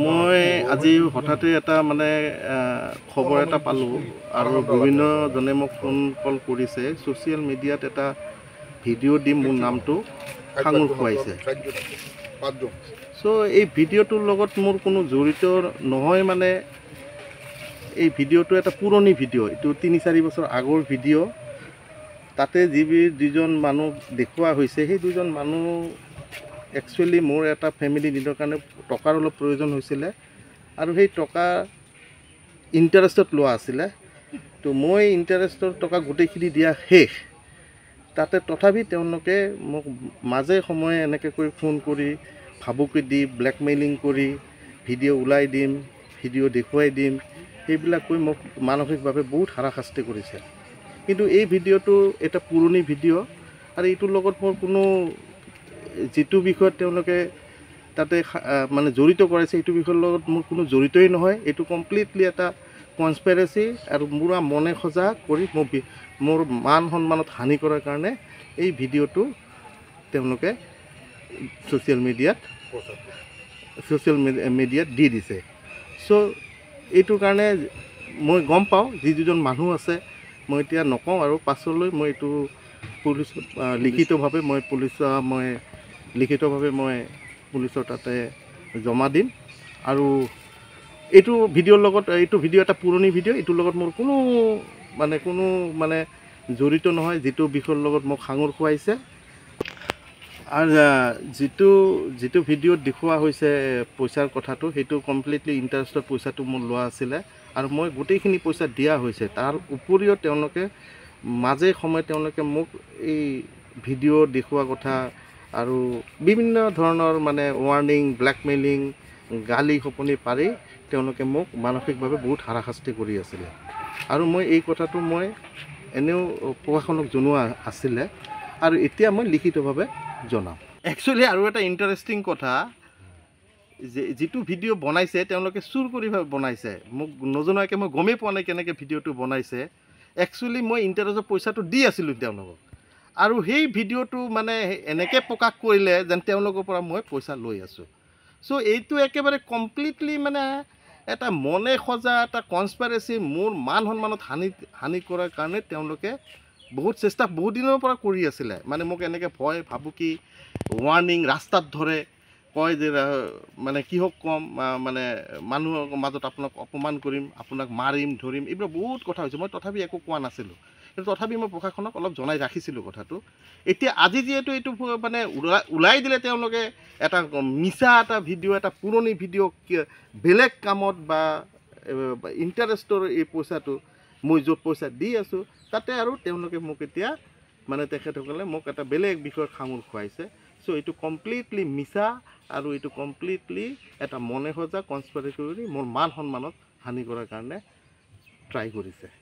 মই আজি হঠাতে এটা মানে খবৰ এটা পালোঁ আৰু বিভিন্নজনে মোক ফোন কল কৰিছে ছ'চিয়েল মিডিয়াত এটা ভিডিঅ' দি মোৰ নামটো সাঙুৰ খুৱাইছে চ' এই ভিডিঅ'টোৰ লগত মোৰ কোনো জড়িত নহয় মানে এই ভিডিঅ'টো এটা পুৰণি ভিডিঅ' এইটো তিনি চাৰি বছৰ আগৰ ভিডিঅ' তাতে যিবোৰ দুজন মানুহ দেখুওৱা হৈছে সেই দুজন মানুহ একচুৱেলি মোৰ এটা ফেমিলি নিদৰ কাৰণে টকাৰ অলপ প্ৰয়োজন হৈছিলে আৰু সেই টকা ইণ্টাৰেষ্টত লোৱা আছিলে তো মই ইণ্টাৰেষ্টৰ টকা গোটেইখিনি দিয়া শেষ তাতে তথাপি তেওঁলোকে মোক মাজে সময়ে এনেকৈ কৰি ফোন কৰি ভাবুকি দি ব্লেকমেইলিং কৰি ভিডিঅ' ওলাই দিম ভিডিঅ' দেখুৱাই দিম সেইবিলাক কৈ মোক মানসিকভাৱে বহুত হাৰাশাস্তি কৰিছে কিন্তু এই ভিডিঅ'টো এটা পুৰণি ভিডিঅ' আৰু এইটোৰ লগত মোৰ কোনো যিটো বিষয়ত তেওঁলোকে তাতে মানে জড়িত কৰাইছে সেইটো বিষয়ৰ লগত মোৰ কোনো জড়িতই নহয় এইটো কমপ্লিটলি এটা কনস্পেৰেচি আৰু মোৰ মনে সজা কৰি মোৰ মোৰ মান সন্মানত হানি কৰাৰ কাৰণে এই ভিডিঅ'টো তেওঁলোকে ছ'চিয়েল মিডিয়াত ছ'চিয়েল মিডিয়াত দি দিছে চ' এইটোৰ কাৰণে মই গম পাওঁ যি যিজন মানুহ আছে মই এতিয়া নকওঁ আৰু পাছলৈ মই এইটো পুলিচ লিখিতভাৱে মই পুলিচ মই লিখিতভাৱে মই পুলিচৰ তাতে জমা দিম আৰু এইটো ভিডিঅ'ৰ লগত এইটো ভিডিঅ' এটা পুৰণি ভিডিঅ' এইটোৰ লগত মোৰ কোনো মানে কোনো মানে জড়িত নহয় যিটো বিষয়ৰ লগত মোক সাঙুৰ খুৱাইছে আৰু যিটো যিটো ভিডিঅ'ত দেখুওৱা হৈছে পইচাৰ কথাটো সেইটো কমপ্লিটলি ইণ্টাৰেষ্টৰ পইচাটো মোৰ লোৱা আছিলে আৰু মই গোটেইখিনি পইচা দিয়া হৈছে তাৰ উপৰিও তেওঁলোকে মাজে সময়ে তেওঁলোকে মোক এই ভিডিঅ' দেখুওৱা কথা আৰু বিভিন্ন ধৰণৰ মানে ৱাৰ্ণিং ব্লেকমেইলিং গালি খপনি পাৰি তেওঁলোকে মোক মানসিকভাৱে বহুত হাৰাশাস্তি কৰি আছিলে আৰু মই এই কথাটো মই এনেও প্ৰশাসনক জনোৱা আছিলে আৰু এতিয়া মই লিখিতভাৱে জনাম একচুৱেলি আৰু এটা ইণ্টাৰেষ্টিং কথা যে যিটো ভিডিঅ' বনাইছে তেওঁলোকে চুৰ কৰি বনাইছে মোক নজনোৱাকৈ মই গমেই পোৱা নাই কেনেকৈ ভিডিঅ'টো বনাইছে একচুৱেলি মই ইণ্টাৰেষ্টৰ পইচাটো দি আছিলোঁ তেওঁলোকক আৰু সেই ভিডিঅ'টো মানে এনেকৈ প্ৰকাশ কৰিলে যেন তেওঁলোকৰ পৰা মই পইচা লৈ আছোঁ চ' এইটো একেবাৰে কমপ্লিটলি মানে এটা মনে সজা এটা কনস্পাইৰেচি মোৰ মান সন্মানত হানি হানি কৰাৰ কাৰণে তেওঁলোকে বহুত চেষ্টা বহুত দিনৰ পৰা কৰি আছিলে মানে মোক এনেকৈ ভয় ভাবুকি ৱাৰ্ণিং ৰাস্তাত ধৰে কয় যে মানে কিহক ক'ম মানে মানুহৰ মাজত আপোনাক অপমান কৰিম আপোনাক মাৰিম ধৰিম এইবিলাক বহুত কথা হৈছে মই তথাপি একো কোৱা নাছিলোঁ তথাপি মই প্ৰশাসনক অলপ জনাই ৰাখিছিলোঁ কথাটো এতিয়া আজি যিহেতু এইটো মানে ওলাই ওলাই দিলে তেওঁলোকে এটা মিছা এটা ভিডিঅ' এটা পুৰণি ভিডিঅ' বেলেগ কামত বা ইণ্টাৰেষ্টৰ এই পইচাটো মই য'ত পইচা দি আছোঁ তাতে আৰু তেওঁলোকে মোক এতিয়া মানে তেখেতসকলে মোক এটা বেলেগ বিষয়ৰ সামোল খুৱাইছে চ' এইটো কমপ্লিটলি মিছা আৰু এইটো কমপ্লিটলি এটা মনে সজা কনস্পাৰি কৰি মোৰ মান সন্মানত হানি কৰাৰ কাৰণে ট্ৰাই কৰিছে